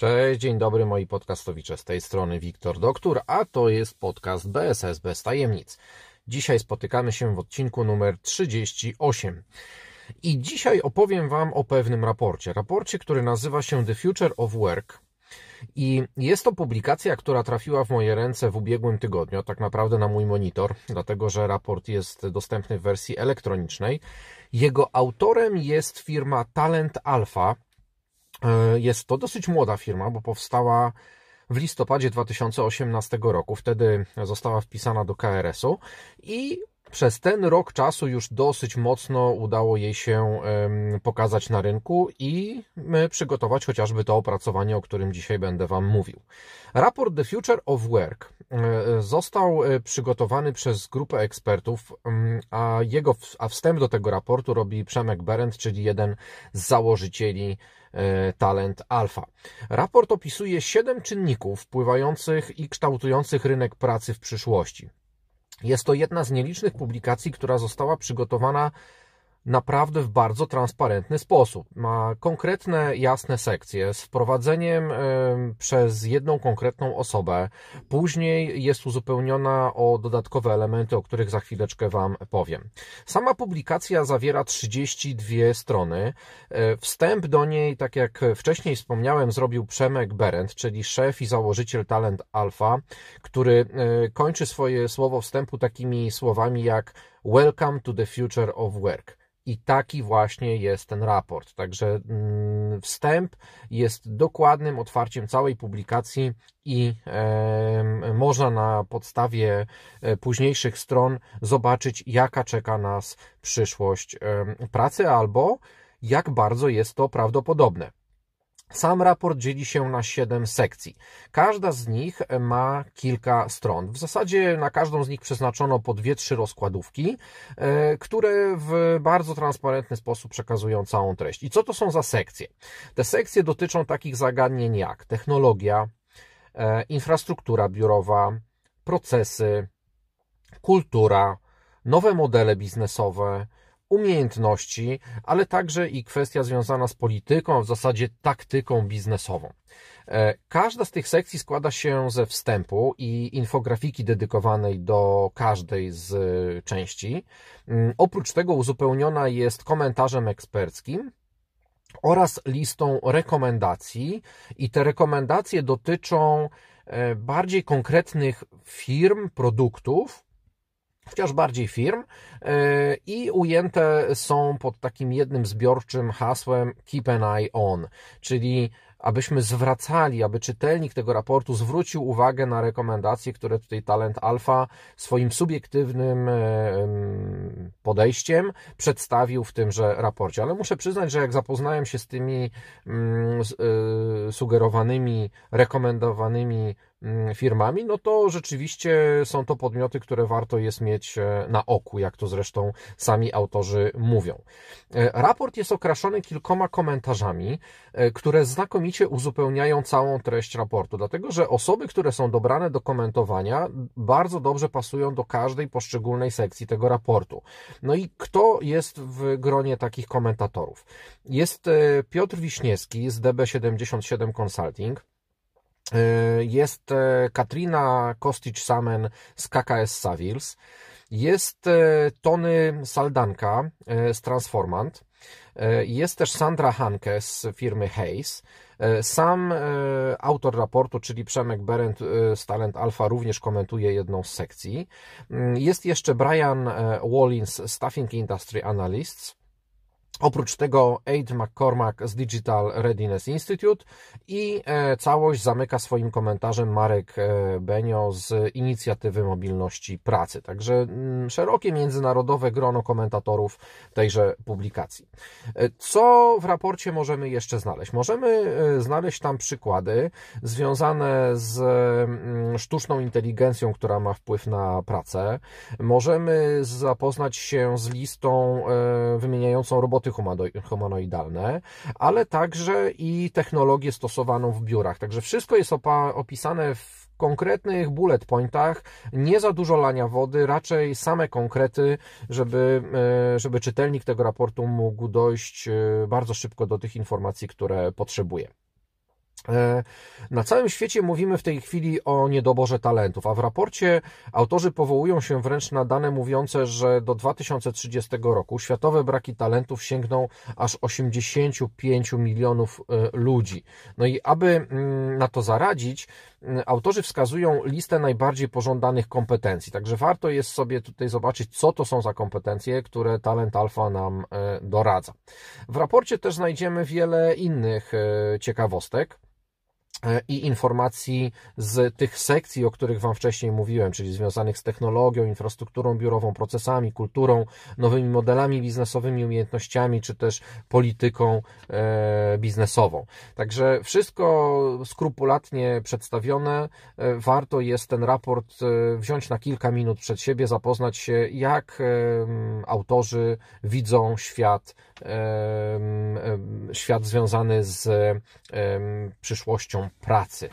Cześć, dzień dobry moi podcastowicze, z tej strony Wiktor Doktor, a to jest podcast BSS bez tajemnic. Dzisiaj spotykamy się w odcinku numer 38. I dzisiaj opowiem Wam o pewnym raporcie. Raporcie, który nazywa się The Future of Work. I jest to publikacja, która trafiła w moje ręce w ubiegłym tygodniu, tak naprawdę na mój monitor, dlatego że raport jest dostępny w wersji elektronicznej. Jego autorem jest firma Talent Alpha, E, jest to dosyć młoda firma, bo powstała w listopadzie 2018 roku. Wtedy została wpisana do KRS-u i przez ten rok czasu już dosyć mocno udało jej się pokazać na rynku i e, przygotować chociażby to opracowanie, o którym dzisiaj będę Wam mówił. Raport The Future of Work e, został e, przygotowany przez grupę ekspertów, mm, a, jego, a wstęp do tego raportu robi Przemek Berendt, czyli jeden z założycieli Talent Alpha. Raport opisuje siedem czynników wpływających i kształtujących rynek pracy w przyszłości. Jest to jedna z nielicznych publikacji, która została przygotowana naprawdę w bardzo transparentny sposób. Ma konkretne, jasne sekcje z wprowadzeniem przez jedną konkretną osobę. Później jest uzupełniona o dodatkowe elementy, o których za chwileczkę Wam powiem. Sama publikacja zawiera 32 strony. E, wstęp do niej, tak jak wcześniej wspomniałem, zrobił Przemek Berend, czyli szef i założyciel Talent Alpha, który e, kończy swoje słowo wstępu takimi słowami jak Welcome to the future of work. I taki właśnie jest ten raport. Także mm, wstęp jest dokładnym otwarciem całej publikacji i można na podstawie e, późniejszych stron zobaczyć, jaka czeka nas przyszłość pracy albo jak bardzo jest to prawdopodobne. Sam raport dzieli się na 7 sekcji. Każda z nich ma kilka stron. W zasadzie na każdą z nich przeznaczono po 2-3 rozkładówki, e, które w bardzo transparentny sposób przekazują całą treść. I co to są za sekcje? Te sekcje dotyczą takich zagadnień jak technologia, e, infrastruktura biurowa, procesy, kultura, nowe modele biznesowe, umiejętności, ale także i kwestia związana z polityką, a w zasadzie taktyką biznesową. E, każda z tych sekcji składa się ze wstępu i infografiki dedykowanej do każdej z e, części. Mm, oprócz tego uzupełniona jest komentarzem eksperckim, oraz listą rekomendacji, i te rekomendacje dotyczą e, bardziej konkretnych firm, produktów, chociaż bardziej firm, e, i ujęte są pod takim jednym zbiorczym hasłem Keep an Eye On, czyli abyśmy zwracali, aby czytelnik tego raportu zwrócił uwagę na rekomendacje, które tutaj Talent Alpha swoim subiektywnym e, podejściem przedstawił w tymże raporcie. Ale muszę przyznać, że jak zapoznałem się z tymi mm, e, sugerowanymi, rekomendowanymi Mm, firmami, no to rzeczywiście są to podmioty, które warto jest mieć e, na oku, jak to zresztą sami autorzy mówią. E, raport jest okraszony kilkoma komentarzami, e, które znakomicie uzupełniają całą treść raportu, dlatego że osoby, które są dobrane do komentowania, bardzo dobrze pasują do każdej poszczególnej sekcji tego raportu. No i kto jest w gronie takich komentatorów? Jest Piotr Wiśniewski z DB77 Consulting. E, jest e, Katrina Kostic-Samen z KKS Savils, jest e, Tony Saldanka z Transformant, jest też Sandra Hanke z firmy Hayes, sam autor raportu, czyli Przemek Berend z Talent Alpha, również komentuje jedną z sekcji. Mm, jest jeszcze Brian Wallins, Staffing Industry Analysts, Oprócz tego Aid McCormack z Digital Readiness Institute i e, całość zamyka swoim komentarzem Marek e, Benio z Inicjatywy Mobilności Pracy. Także mm, szerokie międzynarodowe grono komentatorów tejże publikacji. E, co w raporcie możemy jeszcze znaleźć? Możemy znaleźć tam przykłady związane z mm, sztuczną inteligencją, która ma wpływ na pracę. Możemy zapoznać się z listą wymieniającą roboty roboty humanoidalne, ale także i technologię stosowaną w biurach. Także wszystko jest opisane w konkretnych bullet pointach, nie za dużo lania wody, raczej same konkrety, żeby, e, żeby czytelnik tego raportu mógł dojść e, bardzo szybko do tych informacji, które potrzebuje. E, na całym świecie mówimy w tej chwili o niedoborze talentów, a w raporcie autorzy powołują się wręcz na dane mówiące, że do 2030 roku światowe braki talentów sięgną aż 85 milionów e, ludzi. No i aby mm, na to zaradzić, mm, autorzy wskazują listę najbardziej pożądanych kompetencji. Także warto jest sobie tutaj zobaczyć, co to są za kompetencje, które Talent Alpha nam e, doradza. W raporcie też znajdziemy wiele innych ciekawostek. E, i informacji z tych sekcji, o których Wam wcześniej mówiłem, czyli związanych z technologią, infrastrukturą biurową, procesami, kulturą, nowymi modelami biznesowymi, umiejętnościami, czy też polityką e, biznesową. Także wszystko skrupulatnie przedstawione. E, warto jest ten raport wziąć na kilka minut przed siebie, zapoznać się, jak autorzy widzą świat, świat związany z przyszłością práce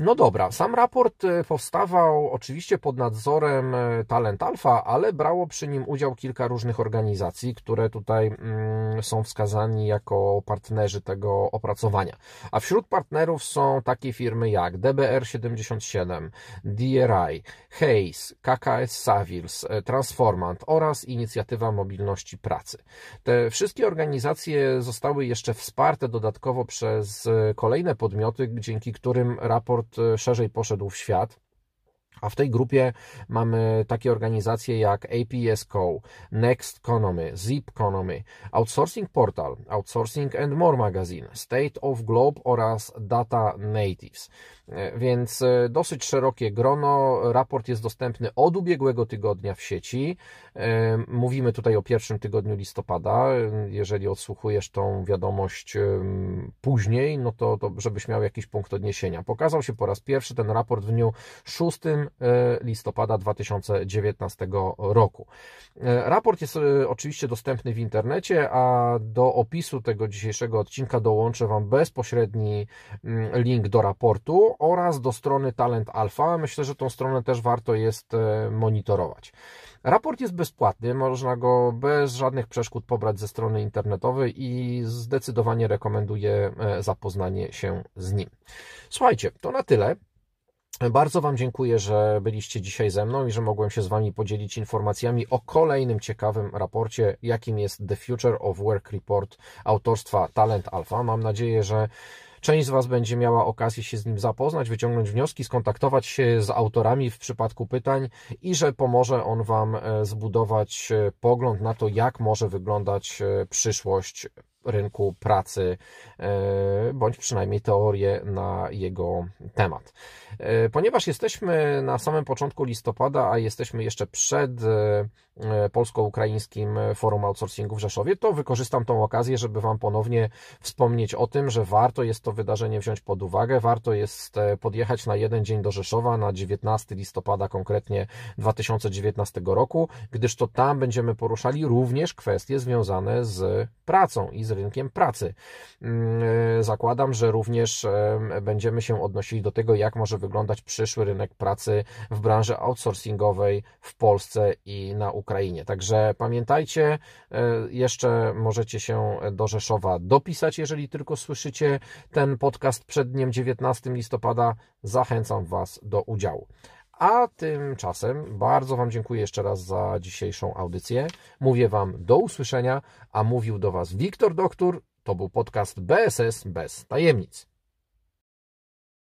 No dobra, sam raport e, powstawał oczywiście pod nadzorem e, Talent Alpha, ale brało przy nim udział kilka różnych organizacji, które tutaj mm, są wskazani jako partnerzy tego opracowania. A wśród partnerów są takie firmy jak DBR77, DRI, Hayes, KKS Savils, e, Transformant oraz Inicjatywa Mobilności Pracy. Te wszystkie organizacje zostały jeszcze wsparte dodatkowo przez kolejne podmioty, dzięki którym raport Y, szerzej poszedł w świat a w tej grupie mamy takie organizacje jak APS Co, Nextconomy, Zipconomy, Outsourcing Portal, Outsourcing and More Magazine, State of Globe oraz Data Natives. E, więc e, dosyć szerokie grono. Raport jest dostępny od ubiegłego tygodnia w sieci. E, mówimy tutaj o pierwszym tygodniu listopada. Jeżeli odsłuchujesz tą wiadomość później, no to, to żebyś miał jakiś punkt odniesienia. Pokazał się po raz pierwszy ten raport w dniu 6 E, listopada 2019 roku. E, raport jest e, oczywiście dostępny w internecie, a do opisu tego dzisiejszego odcinka dołączę Wam bezpośredni mm, link do raportu oraz do strony Talent Alpha. Myślę, że tą stronę też warto jest monitorować. Raport jest bezpłatny, można go bez żadnych przeszkód pobrać ze strony internetowej i zdecydowanie rekomenduję zapoznanie się z nim. Słuchajcie, to na tyle. Bardzo Wam dziękuję, że byliście dzisiaj ze mną i że mogłem się z Wami podzielić informacjami o kolejnym ciekawym raporcie, jakim jest The Future of Work Report autorstwa Talent Alpha. Mam nadzieję, że Część z Was będzie miała okazję się z nim zapoznać, wyciągnąć wnioski, skontaktować się z autorami w przypadku pytań i że pomoże on Wam e, zbudować e, pogląd na to, jak może wyglądać e, przyszłość rynku pracy, e, bądź przynajmniej teorie na jego temat. E, ponieważ jesteśmy na samym początku listopada, a jesteśmy jeszcze przed e, polsko-ukraińskim forum outsourcingu w Rzeszowie, to wykorzystam tą okazję, żeby Wam ponownie wspomnieć o tym, że warto jest to wydarzenie wziąć pod uwagę, warto jest podjechać na jeden dzień do Rzeszowa, na 19 listopada konkretnie 2019 roku, gdyż to tam będziemy poruszali również kwestie związane z pracą i z rynkiem pracy. Mm, e, zakładam, że również e, będziemy się odnosili do tego, jak może wyglądać przyszły rynek pracy w branży outsourcingowej w Polsce i na Ukrainie. Także pamiętajcie, e, jeszcze możecie się do Rzeszowa dopisać, jeżeli tylko słyszycie ten podcast przed dniem 19 listopada. Zachęcam Was do udziału. A tymczasem bardzo Wam dziękuję jeszcze raz za dzisiejszą audycję. Mówię Wam do usłyszenia, a mówił do Was Wiktor Doktor. To był podcast BSS bez tajemnic.